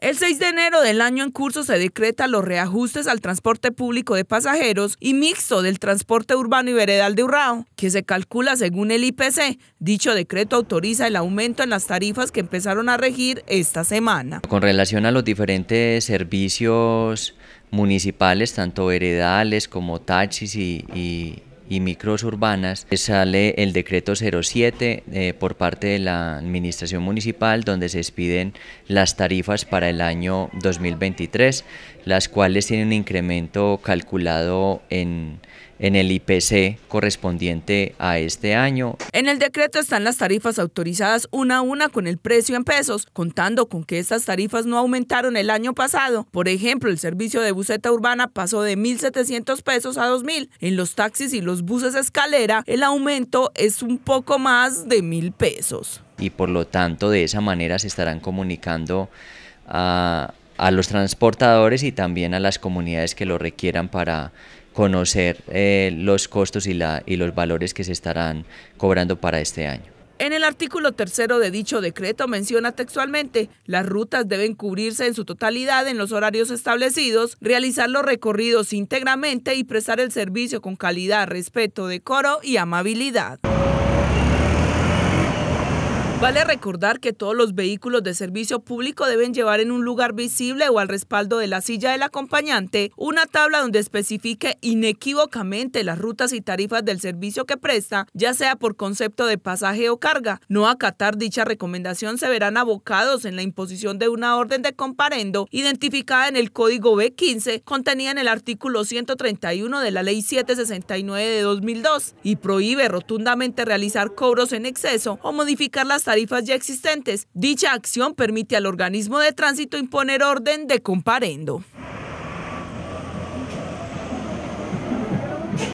El 6 de enero del año en curso se decreta los reajustes al transporte público de pasajeros y mixto del transporte urbano y veredal de Urrao, que se calcula según el IPC. Dicho decreto autoriza el aumento en las tarifas que empezaron a regir esta semana. Con relación a los diferentes servicios municipales, tanto veredales como taxis y, y y micros urbanas, eh, sale el decreto 07 eh, por parte de la Administración Municipal donde se expiden las tarifas para el año 2023, las cuales tienen un incremento calculado en en el IPC correspondiente a este año. En el decreto están las tarifas autorizadas una a una con el precio en pesos, contando con que estas tarifas no aumentaron el año pasado. Por ejemplo, el servicio de buseta urbana pasó de 1.700 pesos a 2.000. En los taxis y los buses escalera, el aumento es un poco más de 1.000 pesos. Y por lo tanto, de esa manera se estarán comunicando a, a los transportadores y también a las comunidades que lo requieran para conocer eh, los costos y, y los valores que se estarán cobrando para este año. En el artículo tercero de dicho decreto menciona textualmente, las rutas deben cubrirse en su totalidad en los horarios establecidos, realizar los recorridos íntegramente y prestar el servicio con calidad, respeto, decoro y amabilidad. Vale recordar que todos los vehículos de servicio público deben llevar en un lugar visible o al respaldo de la silla del acompañante una tabla donde especifique inequívocamente las rutas y tarifas del servicio que presta, ya sea por concepto de pasaje o carga. No acatar dicha recomendación se verán abocados en la imposición de una orden de comparendo identificada en el código B15 contenida en el artículo 131 de la ley 769 de 2002 y prohíbe rotundamente realizar cobros en exceso o modificar las tarifas ya existentes. Dicha acción permite al organismo de tránsito imponer orden de comparendo.